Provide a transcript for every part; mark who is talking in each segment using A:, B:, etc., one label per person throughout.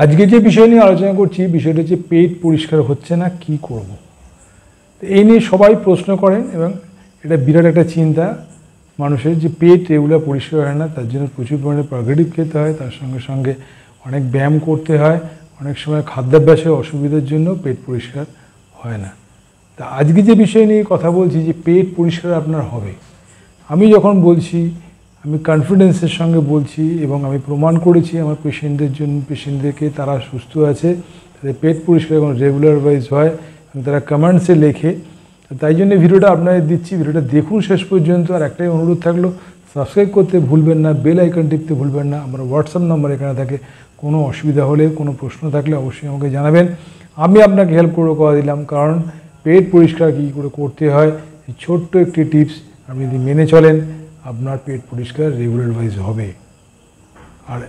A: আজকে যে বিষয় নিয়ে আলোচনা করছি বিষয়টা হচ্ছে পেট পরিষ্কার হচ্ছে না কি করব। এই নিয়ে সবাই প্রশ্ন করেন এবং এটা বিরাট একটা চিন্তা মানুষের যে পেট এগুলো পরিষ্কার হয় না তার জন্য প্রচুর পরিমাণে প্রাকৃতিক খেতে হয় তার সঙ্গে সঙ্গে অনেক ব্যায়াম করতে হয় অনেক সময় খাদ্যাভ্যাসে অসুবিধার জন্য পেট পরিষ্কার হয় না তা আজকে যে বিষয় নিয়ে কথা বলছি যে পেট পরিষ্কার আপনার হবে আমি যখন বলছি আমি কনফিডেন্সের সঙ্গে বলছি এবং আমি প্রমাণ করেছি আমার পেশেন্টদের জন্য পেশেন্টদেরকে তারা সুস্থ আছে তাদের পেট পরিষ্কার এবং রেগুলার ওয়াইজ হয় এবং তারা কমেন্টসে লেখে তাই জন্য ভিডিওটা আপনাদের দিচ্ছি ভিডিওটা দেখুন শেষ পর্যন্ত আর একটাই অনুরোধ থাকলো সাবস্ক্রাইব করতে ভুলবেন না বেল আইকন টিপতে ভুলবেন না আমার হোয়াটসঅ্যাপ নাম্বার এখানে থাকে কোনো অসুবিধা হলে কোনো প্রশ্ন থাকলে অবশ্যই আমাকে জানাবেন আমি আপনাকে হেল্প করে করা দিলাম কারণ পেট পরিষ্কার কী করে করতে হয় ছোট্ট একটি টিপস আপনি যদি মেনে চলেন আপনার পেট পরিষ্কার রেগুলার ওয়াইজ হবে আর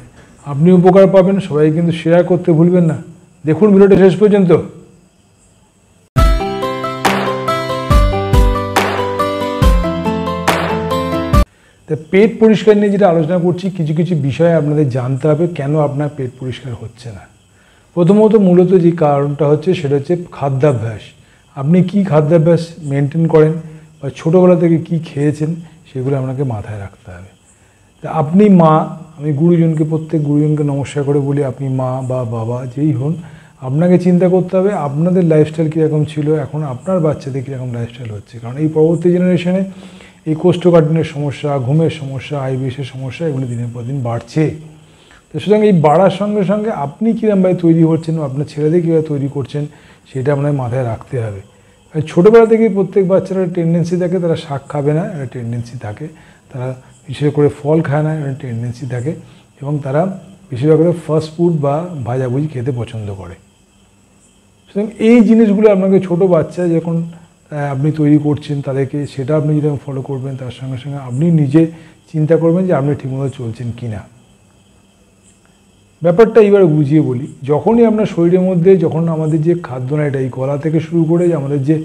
A: আপনি উপকার পাবেন সবাই কিন্তু শেয়ার করতে ভুলবেন না দেখুন ভিডিওটা শেষ পর্যন্ত তা পেট পরিষ্কার নিয়ে যেটা আলোচনা করছি কিছু কিছু বিষয়ে আপনাদের জানতে হবে কেন আপনার পেট পরিষ্কার হচ্ছে না প্রথমত মূলত যে কারণটা হচ্ছে সেটা হচ্ছে খাদ্যাভ্যাস আপনি কি খাদ্যাভ্যাস মেনটেন করেন বা ছোটোবেলা থেকে কি খেয়েছেন সেগুলো আপনাকে মাথায় রাখতে হবে তা আপনি মা আমি গুরুজনকে প্রত্যেক গুরুজনকে নমস্কার করে বলি আপনি মা বা বাবা যেই হন আপনাকে চিন্তা করতে হবে আপনাদের লাইফস্টাইল কীরকম ছিল এখন আপনার বাচ্চাদের কীরকম লাইফস্টাইল হচ্ছে কারণ এই পরবর্তী জেনারেশনে এই কোষ্ঠকাঠিনের সমস্যা ঘুমের সমস্যা আইবিএসের সমস্যা এগুলো দিনের পর দিন বাড়ছে তো সুতরাং এই বাড়ার সঙ্গে সঙ্গে আপনি কীরকমভাবে তৈরি বা আপনার ছেলেদের কীভাবে তৈরি করছেন সেটা আপনার মাথায় রাখতে হবে মানে ছোটোবেলা থেকেই প্রত্যেক বাচ্চারা টেন্ডেন্সি থাকে তারা শাক খাবে না একটা টেন্ডেন্সি থাকে তারা বিশেষ করে ফল খায় না একটা টেন্ডেন্সি থাকে এবং তারা বেশিরভাগ করে ফাস্ট ফুড বা ভাজাভুজি খেতে পছন্দ করে সুতরাং এই জিনিসগুলো আপনাকে ছোট বাচ্চা যখন আপনি তৈরি করছেন তাদেরকে সেটা আপনি যদি ফলো করবেন তার সঙ্গে সঙ্গে আপনি নিজে চিন্তা করবেন যে আপনি ঠিকমতো চলছেন কি না ব্যাপারটা এইবার বুঝিয়ে বলি যখনই আমরা শরীরের মধ্যে যখন আমাদের যে খাদ্য এটা এই গলা থেকে শুরু করে যে আমাদের যে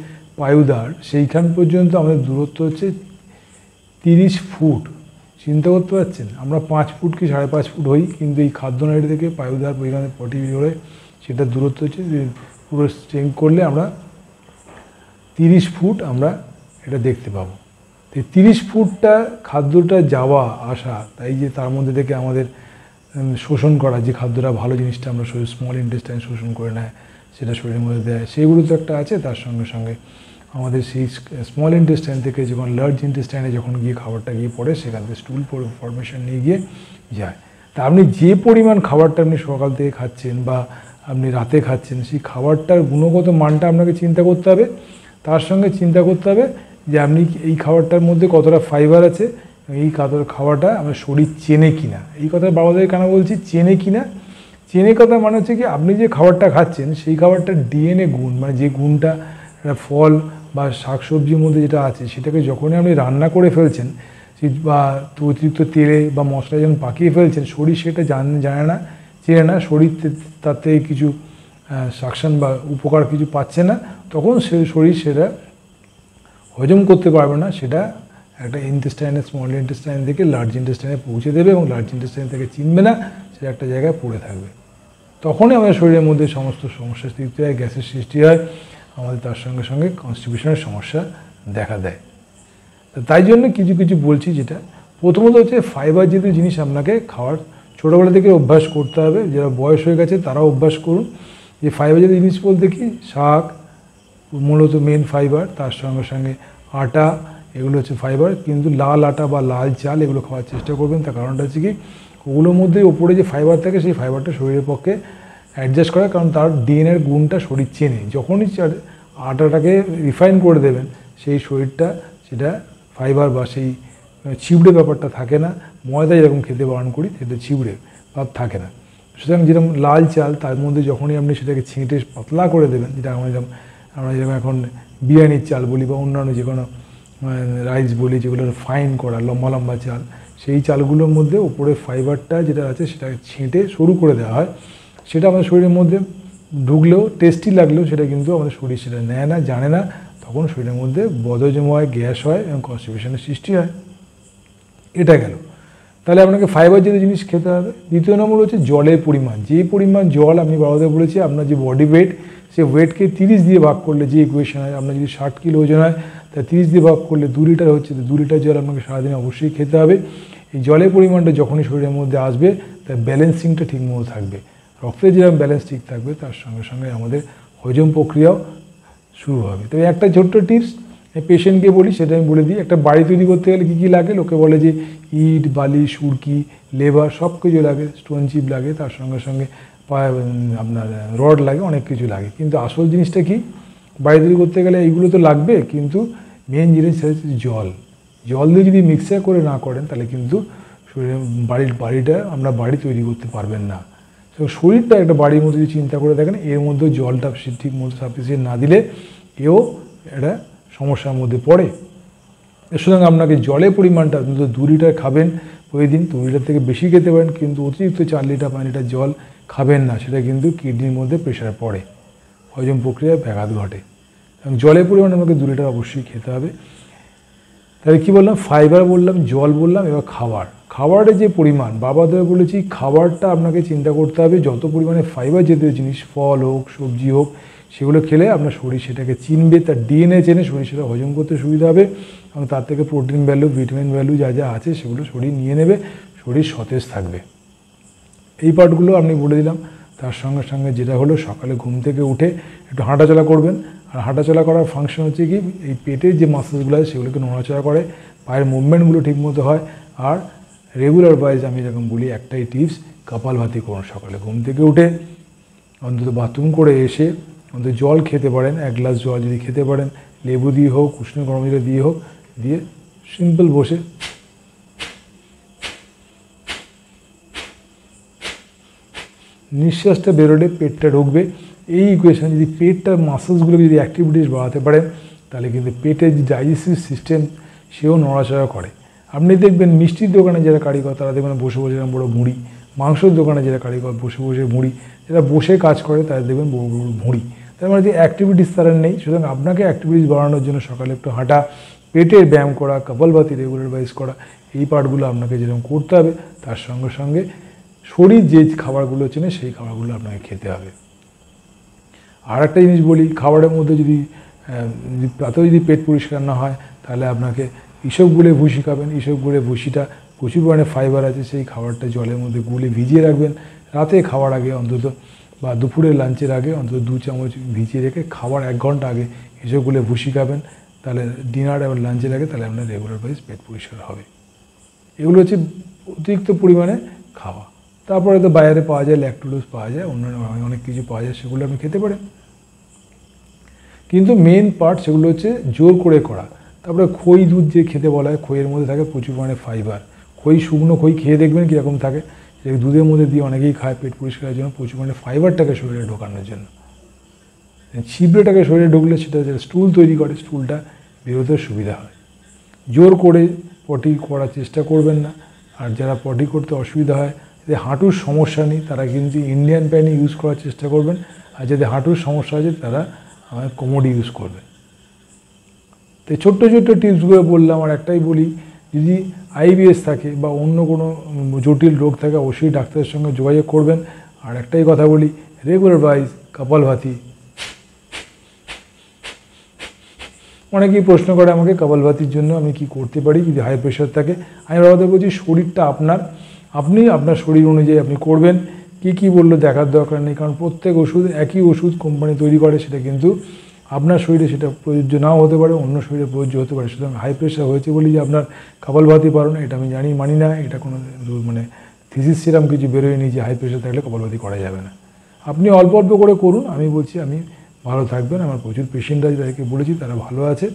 A: পায়ুদার সেইখান পর্যন্ত আমাদের দূরত্ব হচ্ছে তিরিশ ফুট চিন্তা করতে পারছেন আমরা পাঁচ ফুট কি সাড়ে পাঁচ ফুট হই কিন্তু এই খাদ্য নাইট থেকে পায়ুদার ওইখানে পটি বেরোলে সেটা দূরত্ব হচ্ছে পুরো স্ট্রেং করলে আমরা তিরিশ ফুট আমরা এটা দেখতে পাবো তো তিরিশ ফুটটা খাদ্যটা যাওয়া আসা তাই যে তার মধ্যে থেকে আমাদের শোষণ করা যে খাদ্যটা ভালো জিনিসটা আমরা শরীর স্মল ইন্টেস্টাইন শোষণ করে নেয় সেটা শরীরের মধ্যে দেয় সেগুলো তো একটা আছে তার সঙ্গে সঙ্গে আমাদের সেই স্মল ইন্টেস্টাইন থেকে যখন লার্জ ইন্টেস্টাইনে যখন গিয়ে খাবারটা গিয়ে পড়ে সেখান থেকে স্টুল ফরমেশন নিয়ে গিয়ে যায় তা আপনি যে পরিমাণ খাবারটা আপনি সকাল থেকে খাচ্ছেন বা আপনি রাতে খাচ্ছেন সেই খাবারটার গুণগত মানটা আপনাকে চিন্তা করতে হবে তার সঙ্গে চিন্তা করতে হবে যে আপনি এই খাবারটার মধ্যে কতটা ফাইবার আছে এই কাতর খাওয়াটা আমার শরীর চেনে কিনা এই কথা বাবাদের কেন বলছি চেনে কিনা চেনে কথা মানে হচ্ছে কি আপনি যে খাবারটা খাচ্ছেন সেই খাবারটা ডিএনএ গুণ মানে যে গুণটা ফল বা শাকসবজির মধ্যে যেটা আছে সেটাকে যখনই আপনি রান্না করে ফেলছেন বা অতিরিক্ত তেলে বা মশলা যখন পাকিয়ে ফেলছেন শরীর সেটা জান জানে না চেনে না শরীর তাতে কিছু সাকশান বা উপকার কিছু পাচ্ছে না তখন সে শরীর সেটা হজম করতে পারবে না সেটা একটা ইন্টেস্টাইনে স্মল ইন্টেস্টাইন থেকে লার্জ ইন্টেস্টাইনে পৌঁছে দেবে এবং লার্জ ইন্টেস্টাইন থেকে চিনবে না সেটা একটা জায়গায় পড়ে থাকবে তখনই আমাদের শরীরের মধ্যে সমস্ত সমস্যা সৃষ্টি হয় গ্যাসের সৃষ্টি হয় আমাদের তার সঙ্গে সঙ্গে কনস্টিবিউশনের সমস্যা দেখা দেয় তো তাই জন্য কিছু কিছু বলছি যেটা প্রথমত হচ্ছে ফাইবার জাতীয় জিনিস আপনাকে খাওয়ার ছোটোবেলা থেকে অভ্যাস করতে হবে যারা বয়স হয়ে গেছে তারাও অভ্যাস করুন যে ফাইবার জাতীয় জিনিস বলতে কি শাক মূলত মেন ফাইবার তার সঙ্গে সঙ্গে আটা এগুলো হচ্ছে ফাইবার কিন্তু লাল আটা বা লাল চাল এগুলো খাওয়ার চেষ্টা করবেন তার কারণটা হচ্ছে কি ওগুলোর মধ্যে ওপরে যে ফাইবার থাকে সেই ফাইবারটা শরীরের পক্ষে অ্যাডজাস্ট করে কারণ তার ডিএনএর গুণটা শরীর চেনে যখনই আটাটাকে রিফাইন করে দেবেন সেই শরীরটা সেটা ফাইবার বা সেই ছিবড়ে ব্যাপারটা থাকে না ময়দা যেরকম খেতে বারণ করি সেটা ছিবড়ে ভাব থাকে না সুতরাং যেরকম লাল চাল তার মধ্যে যখনই আপনি সেটাকে ছিঁটে পাতলা করে দেবেন যেটা আমরা যেরকম আমরা যেরকম এখন বিরিয়ানির চাল বলি বা অন্যান্য যে কোনো রাইস মানে বলি যেগুলো ফাইন করা লম্বা লম্বা চাল সেই চালগুলোর মধ্যে উপরে ফাইবারটা যেটা আছে সেটাকে ছেঁটে শুরু করে দেওয়া হয় সেটা আমাদের শরীরের মধ্যে ঢুকলেও টেস্টি লাগলেও সেটা কিন্তু আমাদের শরীর সেটা নেয় না জানে না তখন শরীরের মধ্যে বদজম হয় গ্যাস হয় এবং কনস্টিপেশনের সৃষ্টি হয় এটা গেল তাহলে আপনাকে ফাইবার জাতীয় জিনিস খেতে হবে দ্বিতীয় নম্বর হচ্ছে জলের পরিমাণ যে পরিমাণ জল আমি বাড়াতে বলেছি আপনার যে বডি ওয়েট সে ওয়েটকে তিরিশ দিয়ে ভাগ করলে যে ইকুয়েশন হয় আপনার যদি ষাট কিলো ওজন হয় তা তিরিশ দিয়ে ভাগ করলে দু লিটার হচ্ছে তো দু লিটার জল আপনাকে সারাদিনে অবশ্যই খেতে হবে এই জলের পরিমাণটা যখনই শরীরের মধ্যে আসবে তার ব্যালেন্সিংটা ঠিকমতো থাকবে রক্তের যেরকম ব্যালেন্স ঠিক থাকবে তার সঙ্গে সঙ্গে আমাদের হজম প্রক্রিয়াও শুরু হবে তবে একটা ছোট্ট টিপস পেশেন্টকে বলি সেটা আমি বলে দিই একটা বাড়ি তৈরি করতে গেলে কী কী লাগে লোকে বলে যে ইট বালি সুরকি লেবার সব কিছু লাগে স্টোন চিপ লাগে তার সঙ্গে সঙ্গে আপনার রড লাগে অনেক কিছু লাগে কিন্তু আসল জিনিসটা কি বাড়ি তৈরি করতে গেলে এইগুলো তো লাগবে কিন্তু মেন জিনিস হচ্ছে জল জল দিয়ে যদি মিক্সার করে না করেন তাহলে কিন্তু বাড়ির বাড়িটা আমরা বাড়ি তৈরি করতে পারবেন না তো শরীরটা একটা বাড়ির মধ্যে যদি চিন্তা করে দেখেন এর মধ্যে জলটা ঠিক মতো সাফিসিয়েন্ট না দিলে এও একটা সমস্যার মধ্যে পড়ে সুতরাং আপনাকে জলের পরিমাণটা আপনি তো দু লিটার খাবেন প্রতিদিন দু লিটার থেকে বেশি খেতে পারেন কিন্তু অতিরিক্ত চার লিটার পাঁচ লিটার জল খাবেন না সেটা কিন্তু কিডনির মধ্যে প্রেশার পড়ে হজম প্রক্রিয়ায় ব্যাঘাত ঘটে এবং জলের পরিমাণ আমাকে দু লিটার অবশ্যই খেতে হবে তাহলে কী বললাম ফাইবার বললাম জল বললাম এবার খাবার খাবারের যে পরিমাণ বাবা দেবে বলেছি খাবারটা আপনাকে চিন্তা করতে হবে যত পরিমাণে ফাইবার জাতীয় জিনিস ফল হোক সবজি হোক সেগুলো খেলে আপনার শরীর সেটাকে চিনবে তার ডিএনএ চেনে শরীর সেটা হজম করতে সুবিধা হবে এবং তার থেকে প্রোটিন ভ্যালু ভিটামিন ভ্যালু যা যা আছে সেগুলো শরীর নিয়ে নেবে শরীর সতেজ থাকবে এই পার্টগুলো আপনি বলে দিলাম তার সঙ্গে সঙ্গে যেটা হলো সকালে ঘুম থেকে উঠে একটু হাঁটাচলা করবেন আর হাঁটাচলা করার ফাংশন হচ্ছে কি এই পেটের যে মাসেলসগুলো আছে সেগুলোকে নড়াচড়া করে পায়ের মুভমেন্টগুলো ঠিকমতো হয় আর রেগুলার ওয়াইজ আমি যেরকম বলি একটাই টিপস কপাল ভাতি করুন সকালে ঘুম থেকে উঠে অন্তত বাথরুম করে এসে অন্তত জল খেতে পারেন এক গ্লাস জল যদি খেতে পারেন লেবু দিয়ে হোক উষ্ণ গরম জলে দিয়ে হোক দিয়ে সিম্পল বসে নিঃশ্বাসটা বেরোলে পেটটা ঢুকবে এই ইকুয়েশান যদি পেটটার মাসেলসগুলোকে যদি অ্যাক্টিভিটিস বাড়াতে পারেন তাহলে কিন্তু পেটের যে ডাইজেস্টিভ সিস্টেম সেও নড়াচড়া করে আপনি দেখবেন মিষ্টির দোকানে যারা কারিগর তারা দেখবেন বসে বসে বড় মুড়ি মাংসের দোকানে যারা কারিগর বসে বসে মুড়ি যারা বসে কাজ করে তারা দেখবেন বড় বড় মুড়ি তার মানে যে অ্যাক্টিভিটিস তারা নেই সুতরাং আপনাকে অ্যাক্টিভিটিস বাড়ানোর জন্য সকালে একটু হাঁটা পেটের ব্যায়াম করা কপালভাতি রেগুলার বাইজ করা এই পার্টগুলো আপনাকে যেরকম করতে হবে তার সঙ্গে সঙ্গে শরীর যে খাবারগুলো চেনে সেই খাবারগুলো আপনাকে খেতে হবে আর একটা জিনিস বলি খাবারের মধ্যে যদি তাতেও যদি পেট পরিষ্কার না হয় তাহলে আপনাকে ইসব গুলে ভুসি খাবেন ইসব গুলে ভুসিটা প্রচুর পরিমাণে ফাইবার আছে সেই খাবারটা জলের মধ্যে গুলে ভিজিয়ে রাখবেন রাতে খাওয়ার আগে অন্তত বা দুপুরে লাঞ্চের আগে অন্তত দু চামচ ভিজিয়ে রেখে খাবার এক ঘন্টা আগে এসব গুলে ভুসি খাবেন তাহলে ডিনার এবং লাঞ্চের আগে তাহলে আপনার রেগুলার ওয়াইজ পেট পরিষ্কার হবে এগুলো হচ্ছে অতিরিক্ত পরিমাণে খাওয়া তারপরে তো বাজারে পাওয়া যায় ল্যাকটোডোস পাওয়া যায় অন্যান্য অনেক কিছু পাওয়া যায় সেগুলো আপনি খেতে পারেন কিন্তু মেন পার্ট সেগুলো হচ্ছে জোর করে করা তারপরে খই দুধ যে খেতে বলা হয় খইয়ের মধ্যে থাকে প্রচুর পরিমাণে ফাইবার খই শুকনো খই খেয়ে দেখবেন কীরকম থাকে যে দুধের মধ্যে দিয়ে অনেকেই খায় পেট পরিষ্কারের জন্য প্রচুর পরিমাণে ফাইবারটাকে শরীরে ঢোকানোর জন্য ছিবড়েটাকে শরীরে ঢুকলে সেটা স্টুল তৈরি করে স্টুলটা বেরোতে সুবিধা হয় জোর করে পটি করার চেষ্টা করবেন না আর যারা পটি করতে অসুবিধা হয় যে হাঁটুর সমস্যা নেই তারা কিন্তু ইন্ডিয়ান প্যানি ইউজ করার চেষ্টা করবেন আর যাদের হাঁটুর সমস্যা আছে তারা আমার কোমোডি ইউজ করবেন তো ছোট্ট ছোট্ট টিপসগুলো বললাম আর একটাই বলি যদি আইবিএস থাকে বা অন্য কোনো জটিল রোগ থাকে অবশ্যই ডাক্তারের সঙ্গে যোগাযোগ করবেন আর একটাই কথা বলি রেগুলার ওয়াইজ কপালভাতি অনেকেই প্রশ্ন করে আমাকে কপালভাতির জন্য আমি কি করতে পারি যদি হাই প্রেশার থাকে আমি বাবাদের বলছি শরীরটা আপনার আপনি আপনার শরীর অনুযায়ী আপনি করবেন কি কি বললো দেখার দরকার নেই কারণ প্রত্যেক ওষুধ একই ওষুধ কোম্পানি তৈরি করে সেটা কিন্তু আপনার শরীরে সেটা প্রযোজ্য নাও হতে পারে অন্য শরীরে প্রযোজ্য হতে পারে সুতরাং হাই প্রেশার হয়েছে বলি যে আপনার কপালভাতি পারো না এটা আমি জানি মানি না এটা কোনো মানে থিসিস সেরাম কিছু বেরোয়নি যে হাই প্রেশার থাকলে কপালভাতি করা যাবে না আপনি অল্প অল্প করে করুন আমি বলছি আমি ভালো থাকবেন আমার প্রচুর পেশেন্টরা যাদেরকে বলেছি তারা ভালো আছে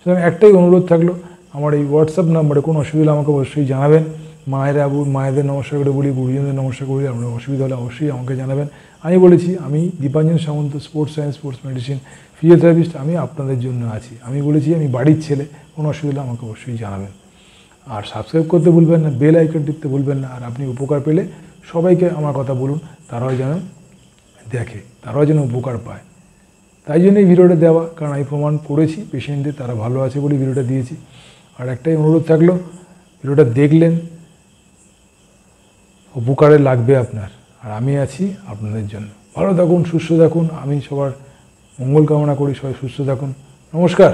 A: সুতরাং একটাই অনুরোধ থাকলো আমার এই হোয়াটসঅ্যাপ নাম্বারে কোনো অসুবিধা আমাকে অবশ্যই জানাবেন মায়েরা মায়েদের নমস্কার করে বলি গুরুজনদের নমস্কার করি আপনার অসুবিধা হলে অবশ্যই আমাকে জানাবেন আমি বলেছি আমি Dipanjan Samanta sports science sports medicine physiotherapist আমি আপনাদের জন্য আছি আমি বলেছি আমি বাড়ির ছেলে কোনো অসুবিধা আমাকে অবশ্যই জানাবেন আর সাবস্ক্রাইব করতে ভুলবেন না বেল আইকন টিপতে ভুলবেন না আর আপনি উপকার পেলে সবাইকে আমার কথা বলুন তারাও যেন দেখে তারাও যেন উপকার পায় তাই জন্য এই ভিডিওটা দেওয়া কারণ আমি প্রমাণ করেছি পেশেন্টদের তারা ভালো আছে বলে ভিডিওটা দিয়েছি আর একটাই অনুরোধ থাকলো ভিডিওটা দেখলেন উপকারে লাগবে আপনার আর আমি আছি আপনাদের জন্য ভালো থাকুন সুস্থ থাকুন আমি সবার মঙ্গল কামনা করি সবাই সুস্থ থাকুন নমস্কার